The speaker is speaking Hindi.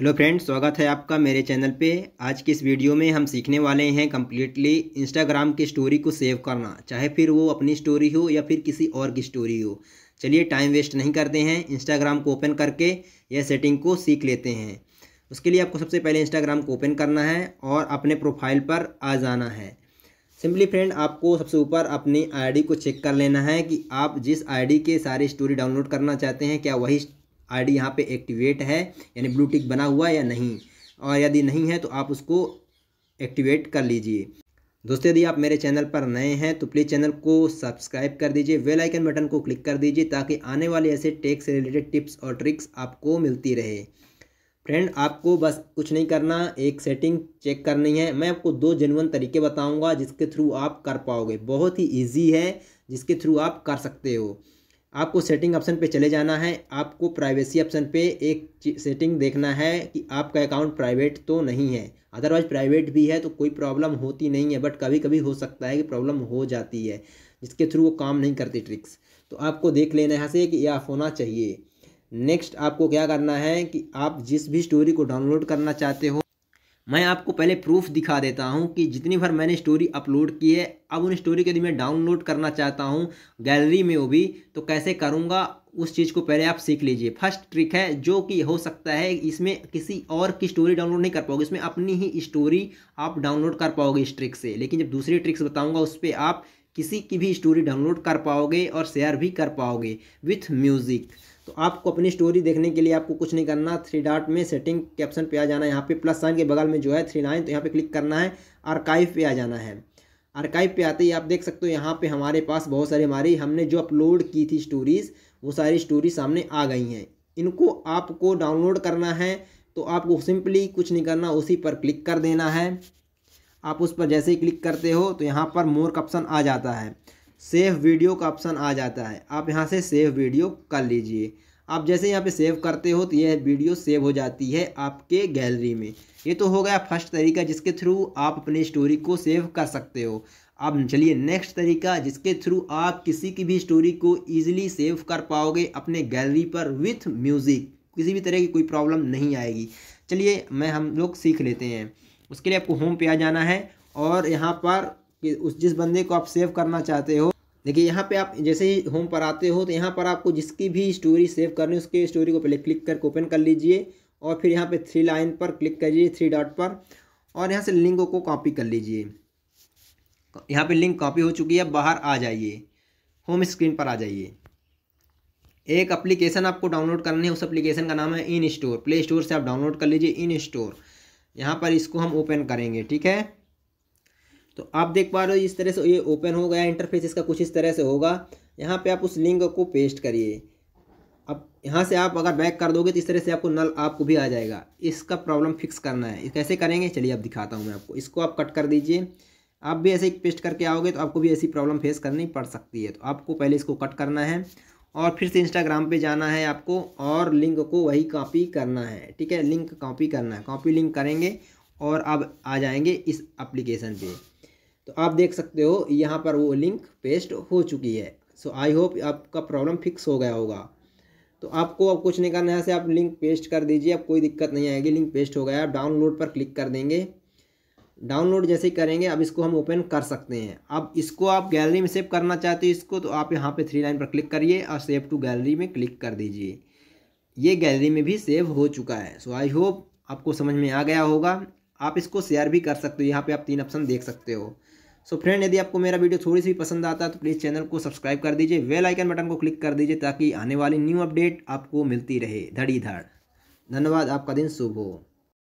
हेलो फ्रेंड्स स्वागत है आपका मेरे चैनल पे आज की इस वीडियो में हम सीखने वाले हैं कम्प्लीटली इंस्टाग्राम की स्टोरी को सेव करना चाहे फिर वो अपनी स्टोरी हो या फिर किसी और की स्टोरी हो चलिए टाइम वेस्ट नहीं करते हैं इंस्टाग्राम को ओपन करके यह सेटिंग को सीख लेते हैं उसके लिए आपको सबसे पहले इंस्टाग्राम को ओपन करना है और अपने प्रोफाइल पर आ जाना है सिंपली फ्रेंड आपको सबसे ऊपर अपनी आईडी को चेक कर लेना है कि आप जिस आईडी के सारी स्टोरी डाउनलोड करना चाहते हैं क्या वही आईडी यहाँ पे एक्टिवेट है यानी ब्लू टिक बना हुआ है या नहीं और यदि नहीं है तो आप उसको एक्टिवेट कर लीजिए दोस्तों यदि आप मेरे चैनल पर नए हैं तो प्लीज़ चैनल को सब्सक्राइब कर दीजिए वेल आइकन बटन को क्लिक कर दीजिए ताकि आने वाले ऐसे टेक से रिलेटेड टिप्स और ट्रिक्स आपको मिलती रहे फ्रेंड आपको बस कुछ नहीं करना एक सेटिंग चेक करनी है मैं आपको दो जेनवन तरीके बताऊंगा जिसके थ्रू आप कर पाओगे बहुत ही ईजी है जिसके थ्रू आप कर सकते हो आपको सेटिंग ऑप्शन पे चले जाना है आपको प्राइवेसी ऑप्शन पे एक सेटिंग देखना है कि आपका अकाउंट प्राइवेट तो नहीं है अदरवाइज प्राइवेट भी है तो कोई प्रॉब्लम होती नहीं है बट कभी कभी हो सकता है कि प्रॉब्लम हो जाती है जिसके थ्रू वो काम नहीं करती ट्रिक्स तो आपको देख लेना यहाँ से कि यह ऑफ होना चाहिए नेक्स्ट आपको क्या करना है कि आप जिस भी स्टोरी को डाउनलोड करना चाहते हो मैं आपको पहले प्रूफ दिखा देता हूं कि जितनी बार मैंने स्टोरी अपलोड की है अब उन स्टोरी को यदि मैं डाउनलोड करना चाहता हूं गैलरी में वो भी तो कैसे करूंगा उस चीज़ को पहले आप सीख लीजिए फर्स्ट ट्रिक है जो कि हो सकता है इसमें किसी और की स्टोरी डाउनलोड नहीं कर पाओगे इसमें अपनी ही स्टोरी आप डाउनलोड कर पाओगे इस ट्रिक से लेकिन जब दूसरी ट्रिक्स बताऊँगा उस पर आप किसी की भी स्टोरी डाउनलोड कर पाओगे और शेयर भी कर पाओगे विथ म्यूज़िक तो आपको अपनी स्टोरी देखने के लिए आपको कुछ नहीं करना थ्री डॉट में सेटिंग कैप्शन पे आ जाना है यहाँ पे प्लस साइन के बगल में जो है थ्री लाइन तो यहाँ पे क्लिक करना है आर्काइव पे आ जाना है आर्काइव पे आते ही आप देख सकते हो यहाँ पे हमारे पास बहुत सारी हमारी हमने जो अपलोड की थी स्टोरीज़ वो सारी स्टोरी सामने आ गई हैं इनको आपको डाउनलोड करना है तो आपको सिंपली कुछ नहीं करना उसी पर क्लिक कर देना है आप उस पर जैसे ही क्लिक करते हो तो यहाँ पर मोर का ऑप्शन आ जाता है सेव वीडियो का ऑप्शन आ जाता है आप यहाँ से सेव वीडियो कर लीजिए आप जैसे यहाँ पे सेव करते हो तो यह वीडियो सेव हो जाती है आपके गैलरी में ये तो हो गया फर्स्ट तरीका जिसके थ्रू आप अपनी स्टोरी को सेव कर सकते हो अब चलिए नेक्स्ट तरीका जिसके थ्रू आप किसी की भी स्टोरी को ईजिली सेव कर पाओगे अपने गैलरी पर विथ म्यूज़िक किसी भी तरह की कोई प्रॉब्लम नहीं आएगी चलिए मैं हम लोग सीख लेते हैं उसके लिए आपको होम पे आ जाना है और यहाँ पर उस जिस बंदे को आप सेव करना चाहते हो देखिए यहाँ पे आप जैसे ही होम पर आते हो तो यहाँ पर आपको जिसकी भी स्टोरी सेव करनी है उसके स्टोरी को पहले क्लिक करके ओपन कर लीजिए और फिर यहाँ पे थ्री लाइन पर क्लिक करिए थ्री डॉट पर और यहाँ से लिंक को कॉपी कर लीजिए यहाँ पे लिंक कॉपी हो चुकी है बाहर आ जाइए होम स्क्रीन पर आ जाइए एक अप्लीकेशन आपको डाउनलोड करनी है उस अप्लीकेशन का नाम है इन स्टोर प्ले स्टोर से आप डाउनलोड कर लीजिए इन स्टोर यहाँ पर इसको हम ओपन करेंगे ठीक है तो आप देख पा रहे हो इस तरह से ये ओपन हो गया इंटरफेस इसका कुछ इस तरह से होगा यहाँ पे आप उस लिंक को पेस्ट करिए अब यहाँ से आप अगर बैक कर दोगे तो इस तरह से आपको नल आपको भी आ जाएगा इसका प्रॉब्लम फिक्स करना है कैसे करेंगे चलिए अब दिखाता हूँ मैं आपको इसको आप कट कर दीजिए आप भी ऐसे पेस्ट करके आओगे तो आपको भी ऐसी प्रॉब्लम फेस करनी पड़ सकती है तो आपको पहले इसको कट करना है और फिर से इंस्टाग्राम पे जाना है आपको और लिंक को वही कॉपी करना है ठीक है लिंक कॉपी करना है कॉपी लिंक करेंगे और अब आ जाएंगे इस एप्लीकेशन पे तो आप देख सकते हो यहाँ पर वो लिंक पेस्ट हो चुकी है सो आई होप आपका प्रॉब्लम फिक्स हो गया होगा तो आपको अब कुछ नहीं करना है से आप लिंक पेस्ट कर दीजिए अब कोई दिक्कत नहीं आएगी लिंक पेस्ट हो गया आप डाउनलोड पर क्लिक कर देंगे डाउनलोड जैसे ही करेंगे अब इसको हम ओपन कर सकते हैं अब इसको आप गैलरी में सेव करना चाहते हो इसको तो आप यहाँ पे थ्री लाइन पर क्लिक करिए और सेव टू गैलरी में क्लिक कर दीजिए ये गैलरी में भी सेव हो चुका है सो आई होप आपको समझ में आ गया होगा आप इसको शेयर भी कर सकते हो यहाँ पर आप तीन ऑप्शन देख सकते हो सो फ्रेंड यदि आपको मेरा वीडियो थोड़ी सी पसंद आता है तो प्लीज़ चैनल को सब्सक्राइब कर दीजिए वेल आइकन बटन को क्लिक कर दीजिए ताकि आने वाली न्यू अपडेट आपको मिलती रहे धड़ी धड़ धन्यवाद आपका दिन शुभ हो